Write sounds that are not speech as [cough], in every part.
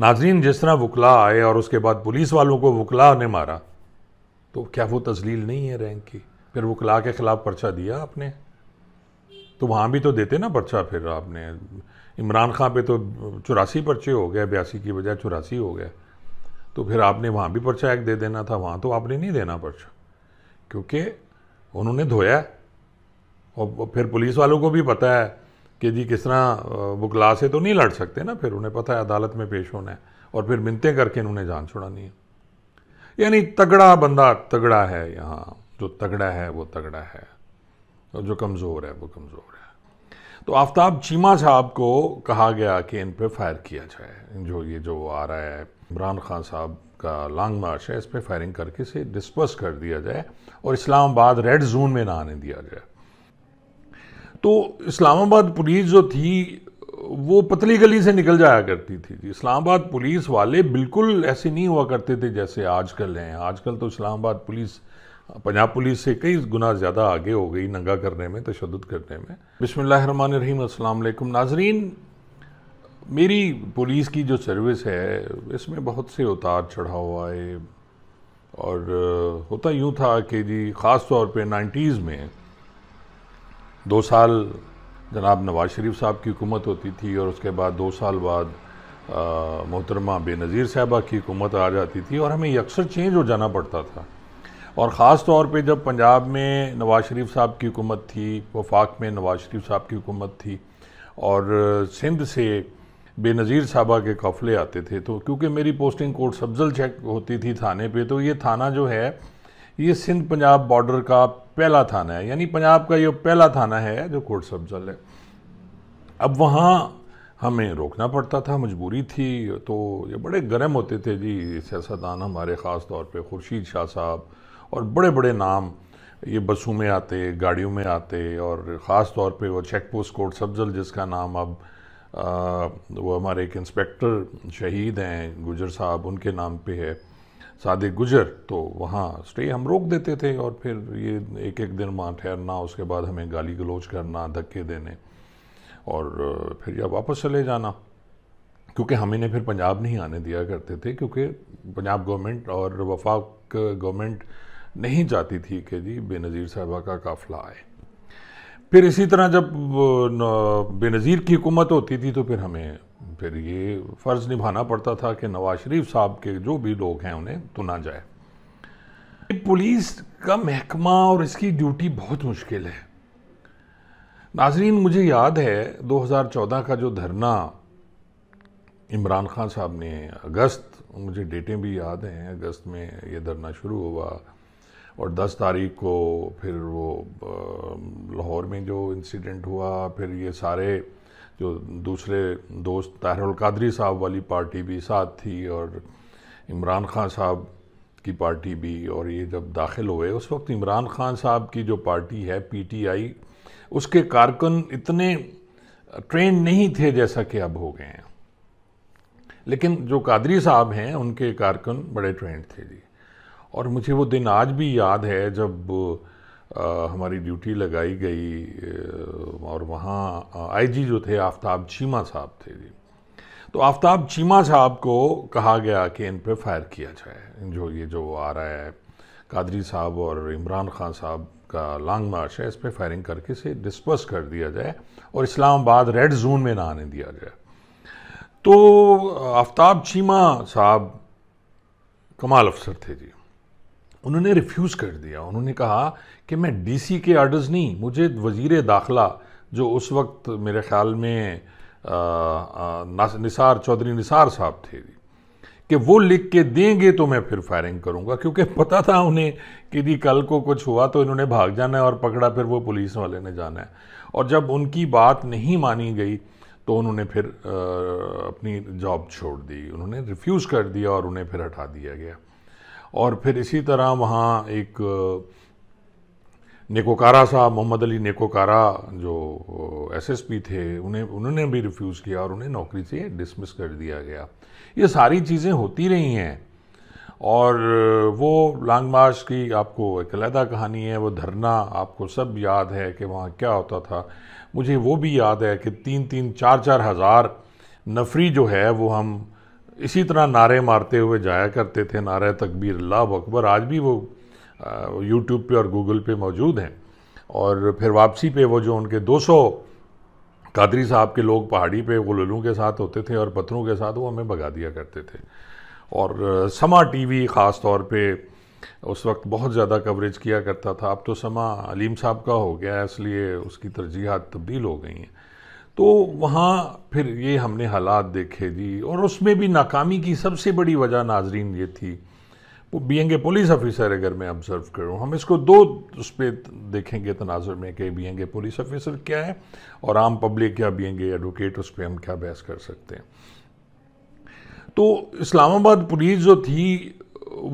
नाजरीन जिस तरह वकला आए और उसके बाद पुलिस वालों को वकला ने मारा तो क्या वो तजलील नहीं है रैंक की फिर वकला के ख़िलाफ़ पर्चा दिया आपने तो वहाँ भी तो देते ना पर्चा फिर आपने इमरान खां पे तो चौरासी पर्चे हो गए बयासी की बजाय चौरासी हो गए तो फिर आपने वहाँ भी पर्चा एक दे देना था वहाँ तो आपने नहीं देना पर्चा क्योंकि उन्होंने धोया और फिर पुलिस वालों को भी पता है कि जी किस तरह बुकला से तो नहीं लड़ सकते ना फिर उन्हें पता है अदालत में पेश होना है और फिर मिनतें करके उन्होंने जान छुड़ानी है यानी तगड़ा बंदा तगड़ा है यहाँ जो तगड़ा है वो तगड़ा है और जो कमज़ोर है वो कमज़ोर है तो आफ्ताब चीमा साहब को कहा गया कि इन पर फायर किया जाए जो ये जो आ रहा है इमरान खान साहब का लॉन्ग मार्च है इस पर फायरिंग करके इसे डिस्पर्स कर दिया जाए और इस्लामाबाद रेड जोन में ना आने दिया जाए तो इस्लामाबाद पुलिस जो थी वो पतली गली से निकल जाया करती थी इस्लामाबाद पुलिस वाले बिल्कुल ऐसे नहीं हुआ करते थे जैसे आजकल हैं आजकल तो इस्लामाबाद पुलिस पंजाब पुलिस से कई गुना ज़्यादा आगे हो गई नंगा करने में तशद करने में बसमीम अल्लाम नाजरीन मेरी पुलिस की जो सर्विस है इसमें बहुत से उतार चढ़ाव आए और होता यूँ था कि जी ख़ास तौर पर नाइन्टीज़ में दो साल जनाब नवाज शरीफ साहब की हुकूमत होती थी और उसके बाद दो साल बाद मोहतरमा बेनज़ीर साहबा की हुकूमत आ जाती थी और हमें अक्सर चेंज हो जाना पड़ता था और ख़ास तौर पे जब पंजाब में नवाज़ शरीफ साहब की हुकूमत थी वफाक में नवाज़ शरीफ साहब की हुकूमत थी और सिंध से बेनज़ीर साहबा के काफ़िले आते थे तो क्योंकि मेरी पोस्टिंग कोर्ट सब्जल चेक होती थी थाने पे तो ये थाना जो है ये सिंध पंजाब बॉर्डर का पहला थाना है यानी पंजाब का ये पहला थाना है जो कोर्ट सब जल है अब वहाँ हमें रोकना पड़ता था मजबूरी थी तो ये बड़े गर्म होते थे जी सियासतदान हमारे ख़ास तौर पे खुर्शीद शाह साहब और बड़े बड़े नाम ये बसों में आते गाड़ियों में आते और ख़ास तौर पे वो चेक पोस्ट कोर्ट सब्जल जिसका नाम अब आ, वो हमारे एक इंस्पेक्टर शहीद हैं गुजर साहब उनके नाम पे है सादे गुजर तो वहाँ स्टे हम रोक देते थे और फिर ये एक एक दिन वहाँ ठहरना उसके बाद हमें गाली गलोच करना धक्के देने और फिर या वापस चले जाना क्योंकि हम इन्हें फिर पंजाब नहीं आने दिया करते थे क्योंकि पंजाब गवर्नमेंट और वफाक गवर्नमेंट नहीं चाहती थी कि जी बेनज़ीर साहबा का काफिला आए फिर इसी तरह जब बेनज़ीर की हुकूमत होती थी तो फिर हमें फिर ये फ़र्ज़ निभाना पड़ता था कि नवाज शरीफ साहब के जो भी लोग हैं उन्हें तुना तो जाए पुलिस का महकमा और इसकी ड्यूटी बहुत मुश्किल है नाजरीन मुझे याद है 2014 का जो धरना इमरान खान साहब ने अगस्त मुझे डेटें भी याद हैं अगस्त में ये धरना शुरू हुआ और 10 तारीख को फिर वो लाहौर में जो इंसिडेंट हुआ फिर ये सारे जो दूसरे दोस्त ताहरुल कादरी साहब वाली पार्टी भी साथ थी और इमरान खान साहब की पार्टी भी और ये जब दाखिल हुए उस वक्त इमरान खान साहब की जो पार्टी है पीटीआई उसके कारकुन इतने ट्रेन नहीं थे जैसा कि अब हो गए हैं लेकिन जो कादरी साहब हैं उनके कारकुन बड़े ट्रेंड थे जी और मुझे वो दिन आज भी याद है जब हमारी ड्यूटी लगाई गई और वहाँ आईजी जो थे आफ्ताब चीमा साहब थे जी तो आफ्ताब चीमा साहब को कहा गया कि इन पर फायर किया जाए जो ये जो आ रहा है कादरी साहब और इमरान खान साहब का लॉन्ग मार्च है इस पर फायरिंग करके इसे डिस्पर्स कर दिया जाए और इस्लामाबाद रेड जोन में ना आने दिया जाए तो आफ्ताब चीमा साहब कमाल अफसर थे जी उन्होंने रिफ्यूज़ कर दिया उन्होंने कहा कि मैं डीसी के आर्डर्स नहीं मुझे वजीर दाखला जो उस वक्त मेरे ख्याल में निसार चौधरी निसार साहब थे कि वो लिख के देंगे तो मैं फिर फायरिंग करूंगा क्योंकि पता था उन्हें कि यदि कल को कुछ हुआ तो इन्होंने भाग जाना है और पकड़ा फिर वो पुलिस वाले ने जाना है और जब उनकी बात नहीं मानी गई तो उन्होंने फिर आ, अपनी जॉब छोड़ दी उन्होंने रिफ्यूज़ कर दिया और उन्हें फिर हटा दिया गया और फिर इसी तरह वहाँ एक नेकोकारा साहब मोहम्मद अली नेकोकारा जो एसएसपी थे उन्हें उन्होंने भी रिफ्यूज़ किया और उन्हें नौकरी से डिसमिस कर दिया गया ये सारी चीज़ें होती रही हैं और वो लॉन्ग मार्च की आपको एक अलहदा कहानी है वो धरना आपको सब याद है कि वहाँ क्या होता था मुझे वो भी याद है कि तीन तीन चार चार हज़ार नफरी जो है वो हम इसी तरह नारे मारते हुए जाया करते थे नारे तकबीर अल्लाह अकबर आज भी वो यूट्यूब पे और गूगल पे मौजूद हैं और फिर वापसी पे वो जो उनके 200 कादरी साहब के लोग पहाड़ी पे गुलूलों के साथ होते थे और पत्थरों के साथ वो हमें भगा दिया करते थे और समा टीवी ख़ास तौर पे उस वक्त बहुत ज़्यादा कवरेज किया करता था अब तो समा अलीम साहब का हो गया है इसलिए उसकी तरजीहत तब्दील हो गई हैं तो वहाँ फिर ये हमने हालात देखे जी और उसमें भी नाकामी की सबसे बड़ी वजह नाजरीन ये थी वो बीएंगे पुलिस ऑफिसर अगर मैं ऑब्ज़र्व करूँ हम इसको दो उस पर देखेंगे तनाजर तो में कि बीएंगे पुलिस ऑफिसर क्या है और आम पब्लिक बी बीएंगे एडवोकेट उस पर हम क्या बहस कर सकते हैं तो इस्लामाबाद पुलिस जो थी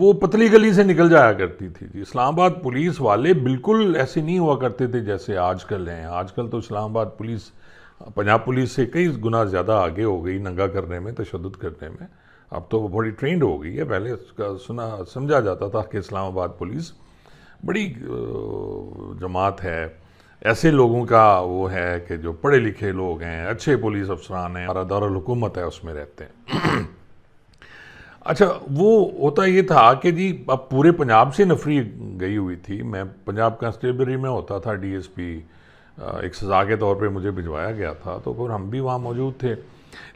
वो पतली गली से निकल जाया करती थी इस्लामाबाद पुलिस वाले बिल्कुल ऐसे नहीं हुआ करते थे जैसे आजकल हैं आजकल तो इस्लामाबाद पुलिस पंजाब पुलिस से कई गुना ज़्यादा आगे हो गई नंगा करने में तशद करने में अब तो वो बड़ी ट्रेंड हो गई है पहले उसका सुना समझा जाता था कि इस्लामाबाद पुलिस बड़ी जमात है ऐसे लोगों का वो है कि जो पढ़े लिखे लोग हैं अच्छे पुलिस अफसरान हैं हमारा दारकूमत है उसमें रहते हैं [clears throat] अच्छा वो होता ये था कि जी अब पूरे पंजाब से नफरी गई हुई थी मैं पंजाब कंस्टेबलरी में होता था डीएसपी एक सज़ा के तौर पे मुझे भिजवाया गया था तो फिर हम भी वहाँ मौजूद थे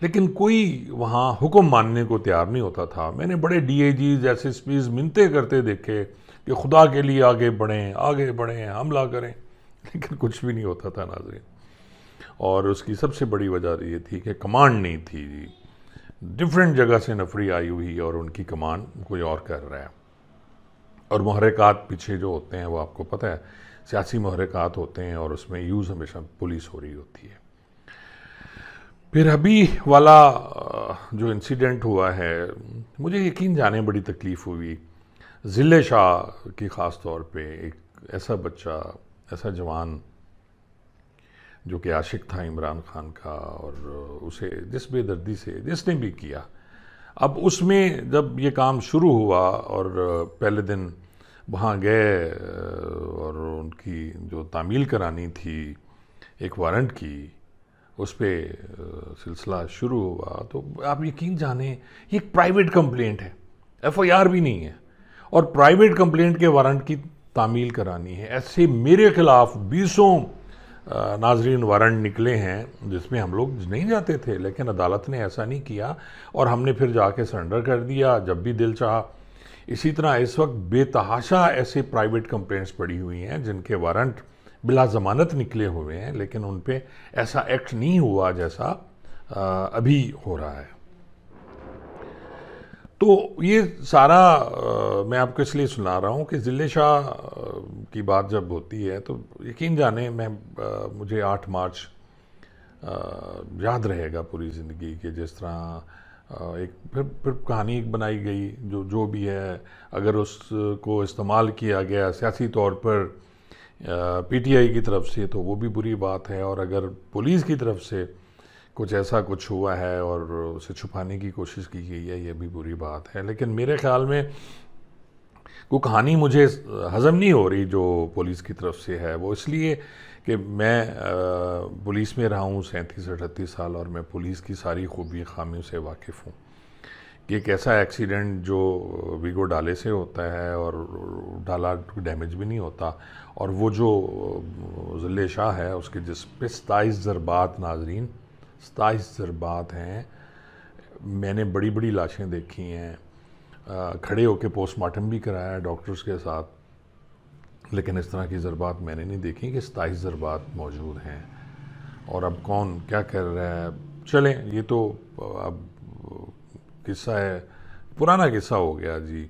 लेकिन कोई वहाँ हुक्म मानने को तैयार नहीं होता था मैंने बड़े D A Gs S S Ps मिनते करते देखे कि खुदा के लिए आगे बढ़ें आगे बढ़ें हमला करें लेकिन कुछ भी नहीं होता था नाजरीन और उसकी सबसे बड़ी वजह ये थी कि कमांड नहीं थी जी डिफरेंट जगह से नफरी आई हुई और उनकी कमांड कोई और कर रहा है और महरकत पीछे जो होते हैं वो आपको पता है सियासी महरक़ात होते हैं और उसमें यूज़ हमेशा पुलिस हो रही होती है फिर अभी वाला जो इंसिडेंट हुआ है मुझे यकीन जाने बड़ी तकलीफ़ हुई ज़िले शाह की ख़ास तौर पे एक ऐसा बच्चा ऐसा जवान जो कि आशिक था इमरान खान का और उसे जिस बेदर्दी से जिसने भी किया अब उसमें जब ये काम शुरू हुआ और पहले दिन वहाँ गए और उनकी जो तामील करानी थी एक वारंट की उस पर सिलसिला शुरू हुआ तो आप यकीन जाने ये एक प्राइवेट कंप्लेंट है आर भी नहीं है और प्राइवेट कंप्लेंट के वारंट की तामील करानी है ऐसे मेरे ख़िलाफ़ बीसों नाजरीन वारंट निकले हैं जिसमें हम लोग नहीं जाते थे लेकिन अदालत ने ऐसा नहीं किया और हमने फिर जाके सरेंडर कर दिया जब भी दिल चाह इसी तरह इस वक्त बेतहाशा ऐसे प्राइवेट कंप्लेंट्स पड़ी हुई हैं जिनके वारंट बिला ज़मानत निकले हुए हैं लेकिन उन पर ऐसा एक्ट नहीं हुआ जैसा अभी हो रहा है तो ये सारा मैं आपको इसलिए सुना रहा हूँ कि ज़िले शाह की बात जब होती है तो यकीन जाने मैं मुझे 8 मार्च याद रहेगा पूरी ज़िंदगी के जिस तरह एक फिर फिर कहानी एक बनाई गई जो जो भी है अगर उसको इस्तेमाल किया गया सियासी तौर पर पीटीआई की तरफ से तो वो भी बुरी बात है और अगर पुलिस की तरफ से कुछ ऐसा कुछ हुआ है और उसे छुपाने की कोशिश की गई है ये भी बुरी बात है लेकिन मेरे ख्याल में वो कहानी मुझे हज़म नहीं हो रही जो पुलिस की तरफ से है वो इसलिए कि मैं पुलिस में रहा हूँ सैंतीस अठतीस साल और मैं पुलिस की सारी खूबी खामियों से वाकिफ़ हूँ कि एक ऐसा एक्सीडेंट जो वीगो डाले से होता है और डाला डैमेज भी नहीं होता और वो जो जिले शाह है उसके जिस पे सताईस ज़रबात नाजरीन सताईस ज़रबात हैं मैंने बड़ी बड़ी लाशें देखी हैं खड़े होकर पोस्टमार्टम भी कराया डॉक्टर्स के साथ लेकिन इस तरह की ज़रबात मैंने नहीं देखी कि सताईस ज़रबात मौजूद हैं और अब कौन क्या कर रहा है चलें ये तो अब किस्सा है पुराना किस्सा हो गया जी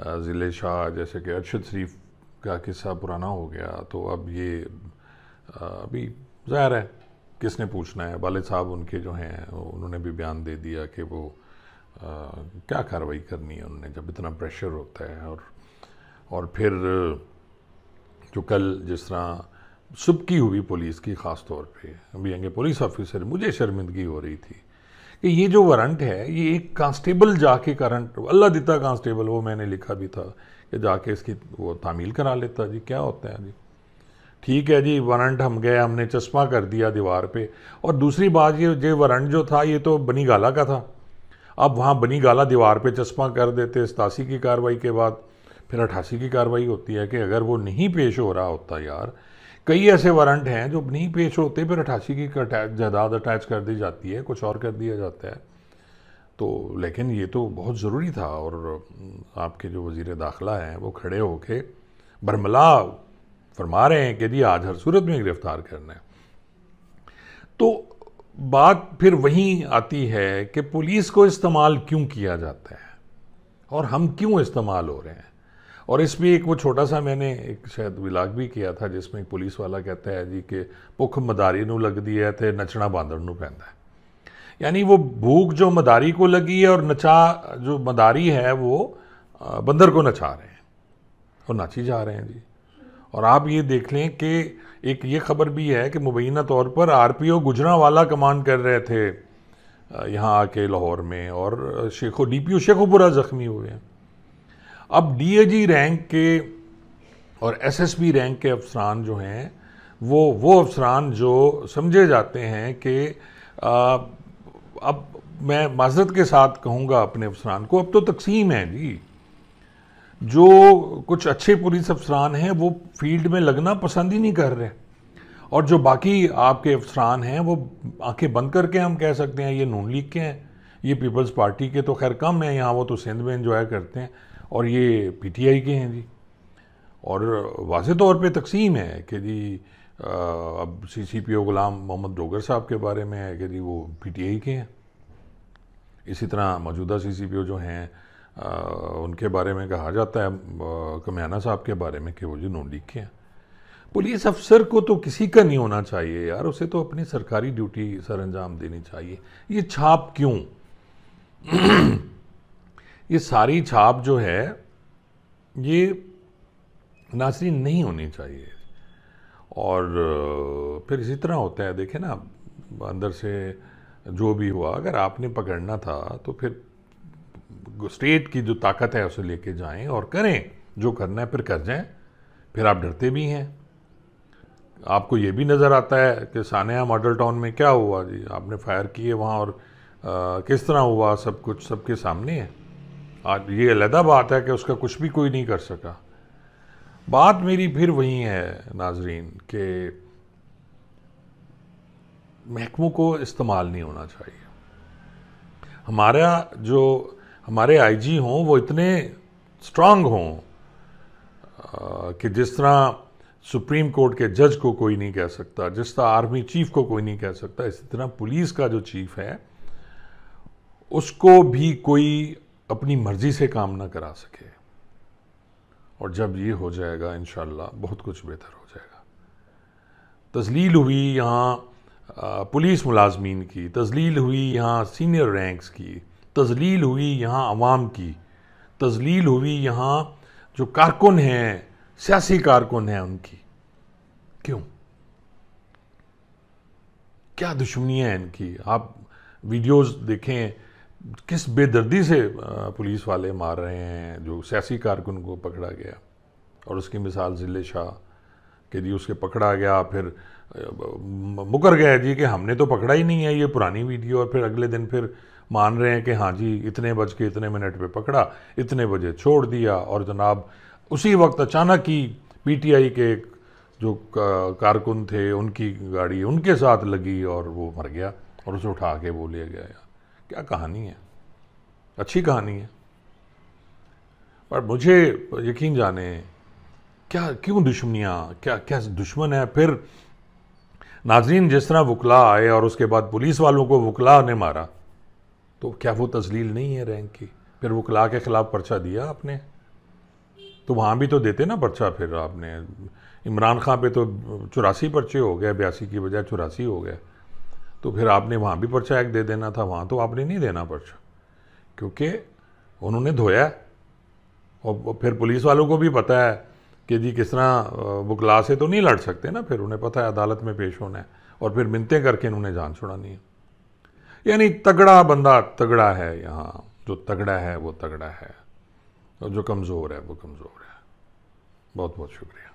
ज़िले शाह जैसे कि अरशद शरीफ का किस्सा पुराना हो गया तो अब ये अभी ज़ाहिर है किसने पूछना है वाले साहब उनके जो हैं उन्होंने भी बयान दे दिया कि वो आ, क्या कार्रवाई करनी है उन्होंने जब इतना प्रेशर होता है और और फिर जो कल जिस तरह सुबकी हुई पुलिस की ख़ास तौर पे अभी यंगे पुलिस ऑफिसर मुझे शर्मिंदगी हो रही थी कि ये जो वारंट है ये एक कांस्टेबल जाके करंट अल्लाह दिता कांस्टेबल वो मैंने लिखा भी था कि जाके इसकी वो तामील करा लेता जी क्या होता है जी ठीक है जी वारंट हम गए हमने चश्मा कर दिया दीवार पे और दूसरी बात ये जो वारंट जो था ये तो बनी गाला का था अब वहाँ बनी गाला दीवार पे चश्मा कर देते सतासी की कार्रवाई के बाद फिर अट्ठासी की कार्रवाई होती है कि अगर वो नहीं पेश हो रहा होता यार कई ऐसे वारंट हैं जो नहीं पेश होते फिर अट्ठासी की जायदाद अटैच कर दी जाती है कुछ और कर दिया जाता है तो लेकिन ये तो बहुत ज़रूरी था और आपके जो वजीर दाखिला हैं वो खड़े होके बरमला फरमा रहे हैं कि जी आज हर सूरत में गिरफ़्तार करना है तो बात फिर वहीं आती है कि पुलिस को इस्तेमाल क्यों किया जाता है और हम क्यों इस्तेमाल हो रहे हैं और इसमें एक वो छोटा सा मैंने एक शायद विलाग भी किया था जिसमें एक पुलिस वाला कहता है जी कि भुख मदारी लगती है तो नचना ਨਚਣਾ ਬਾਂਦਰ है यानी वो भूख जो मदारी को लगी है और नचा जो मदारी है वो बंदर को नचा रहे हैं और नाची जा रहे हैं जी और आप ये देख लें कि एक ये खबर भी है कि मुबैना तौर पर आर पी ओ गुजरा वाला कमांड कर रहे थे यहाँ आके लाहौर में और शेखो डी पी ओ शेखोपुरा ज़ख्मी हुए हैं अब डीएजी रैंक के और एसएसबी रैंक के अफसरान जो हैं वो वो अफसरान जो समझे जाते हैं कि अब मैं माजरत के साथ कहूँगा अपने अफसरान को अब तो तकसीम है जी जो कुछ अच्छे पुलिस अफसरान हैं वो फील्ड में लगना पसंद ही नहीं कर रहे और जो बाकी आपके अफसरान हैं वो आंखें बंद करके हम कह सकते हैं ये नून लीग के हैं ये पीपल्स पार्टी के तो खैर कम है यहाँ वो तो सिंध में इंजॉय करते हैं और ये पीटीआई के हैं जी और वाज तौर पे तकसीम है कि जी अब C C P O Ghulam Mohammad Dogar साहब के बारे में है कि जी वो पी टी आई के हैं इसी तरह मौजूदा सी सी पी ओ जो हैं उनके बारे में कहा जाता है कमियाना साहब के बारे में कि वो जी नोन लिखे के हैं पुलिस अफसर को तो किसी का नहीं होना चाहिए यार उसे तो अपनी सरकारी ड्यूटी सर अंजाम देनी चाहिए ये छाप क्यों [clears throat] ये सारी छाप जो है ये नासरी नहीं होनी चाहिए और फिर इसी तरह होता है देखे ना अंदर से जो भी हुआ अगर आपने पकड़ना था तो फिर स्टेट की जो ताकत है उसे लेके जाएं और करें जो करना है फिर कर जाएं फिर आप डरते भी हैं आपको ये भी नज़र आता है कि सानिया मॉडल टाउन में क्या हुआ जी आपने फायर किए वहाँ और आ, किस तरह हुआ सब कुछ सबके सामने है आज ये अलहदा बात है कि उसका कुछ भी कोई नहीं कर सका बात मेरी फिर वही है नाजरीन के महकमों को इस्तेमाल नहीं होना चाहिए हमारा जो हमारे आईजी हों वो इतने स्ट्रांग हों कि जिस तरह सुप्रीम कोर्ट के जज को कोई नहीं कह सकता जिस तरह आर्मी चीफ को कोई नहीं कह सकता इसी तरह पुलिस का जो चीफ है उसको भी कोई अपनी मर्ज़ी से काम ना करा सके और जब ये हो जाएगा इन बहुत कुछ बेहतर हो जाएगा तजलील हुई यहाँ पुलिस मुलाजमीन की तजलील हुई यहाँ सीनियर रैंक्स की तजलील हुई यहाँ आवाम की तजलील हुई यहाँ जो कारकुन हैं सियासी कारकुन हैं उनकी क्यों क्या दुश्मनियाँ हैं इनकी आप वीडियोस देखें किस बेदर्दी से पुलिस वाले मार रहे हैं जो सियासी कारकुन को पकड़ा गया और उसकी मिसाल ज़िले शाह के जी उसके पकड़ा गया फिर मुकर गया जी कि हमने तो पकड़ा ही नहीं है ये पुरानी वीडियो और फिर अगले दिन फिर मान रहे हैं कि हाँ जी इतने बज के इतने मिनट पे पकड़ा इतने बजे छोड़ दिया और जनाब उसी वक्त अचानक ही पीटीआई के जो कारकुन थे उनकी गाड़ी उनके साथ लगी और वो मर गया और उसे उठा के वो ले गया क्या कहानी है अच्छी कहानी है पर मुझे यकीन जाने क्या क्यों दुश्मनियाँ क्या क्या दुश्मन है फिर नाजरीन जिस तरह वकला आए और उसके बाद पुलिस वालों को वकला ने मारा तो क्या वो तजलील नहीं है रैंक की फिर वकला के ख़िलाफ़ पर्चा दिया आपने तो वहाँ भी तो देते ना पर्चा फिर आपने इमरान खां पे तो चौरासी पर्चे हो गए बयासी की बजाय चौरासी हो गए तो फिर आपने वहाँ भी पर्चा एक दे देना था वहाँ तो आपने नहीं देना पर्चा क्योंकि उन्होंने धोया और फिर पुलिस वालों को भी पता है कि जी किस तरह बुकला से तो नहीं लड़ सकते ना फिर उन्हें पता है अदालत में पेश होना है और फिर मिनतें करके इन्होंने जान छुड़ानी है यानी तगड़ा बंदा तगड़ा है यहाँ जो तगड़ा है वो तगड़ा है और जो कमज़ोर है वो कमज़ोर है बहुत बहुत शुक्रिया